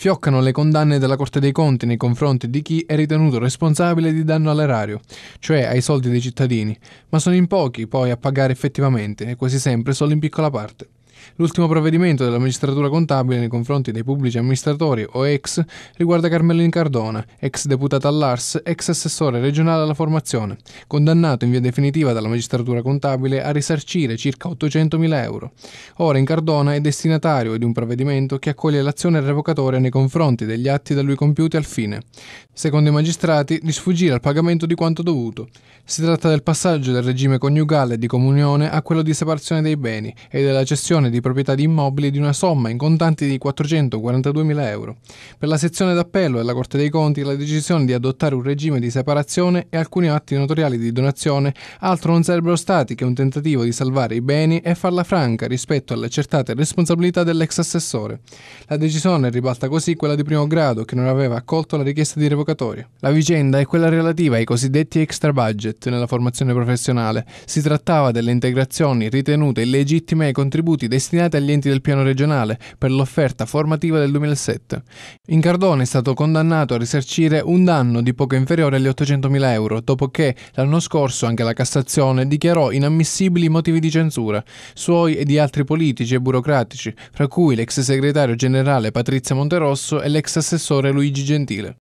Fioccano le condanne della Corte dei Conti nei confronti di chi è ritenuto responsabile di danno all'erario, cioè ai soldi dei cittadini, ma sono in pochi poi a pagare effettivamente e quasi sempre solo in piccola parte. L'ultimo provvedimento della magistratura contabile nei confronti dei pubblici amministratori o ex riguarda Carmelin Cardona, ex deputata all'ARS, ex assessore regionale alla formazione, condannato in via definitiva dalla magistratura contabile a risarcire circa 800.000 euro. Ora in Cardona è destinatario di un provvedimento che accoglie l'azione revocatoria nei confronti degli atti da lui compiuti al fine, secondo i magistrati, di sfuggire al pagamento di quanto dovuto. Si tratta del passaggio del regime coniugale di comunione a quello di separazione dei beni e della cessione sezione di proprietà di immobili di una somma in contanti di 442.000 euro. Per la sezione d'appello e la Corte dei Conti la decisione di adottare un regime di separazione e alcuni atti notoriali di donazione altro non sarebbero stati che un tentativo di salvare i beni e farla franca rispetto alle accertate responsabilità dell'ex assessore. La decisione ribalta così quella di primo grado che non aveva accolto la richiesta di revocatoria. La vicenda è quella relativa ai cosiddetti extra budget nella formazione professionale. Si trattava delle integrazioni ritenute illegittime ai contributi dei destinate agli enti del piano regionale per l'offerta formativa del 2007. In Cardone è stato condannato a risarcire un danno di poco inferiore agli 800.000 euro, dopo che l'anno scorso anche la Cassazione dichiarò inammissibili motivi di censura, suoi e di altri politici e burocratici, fra cui l'ex segretario generale Patrizia Monterosso e l'ex assessore Luigi Gentile.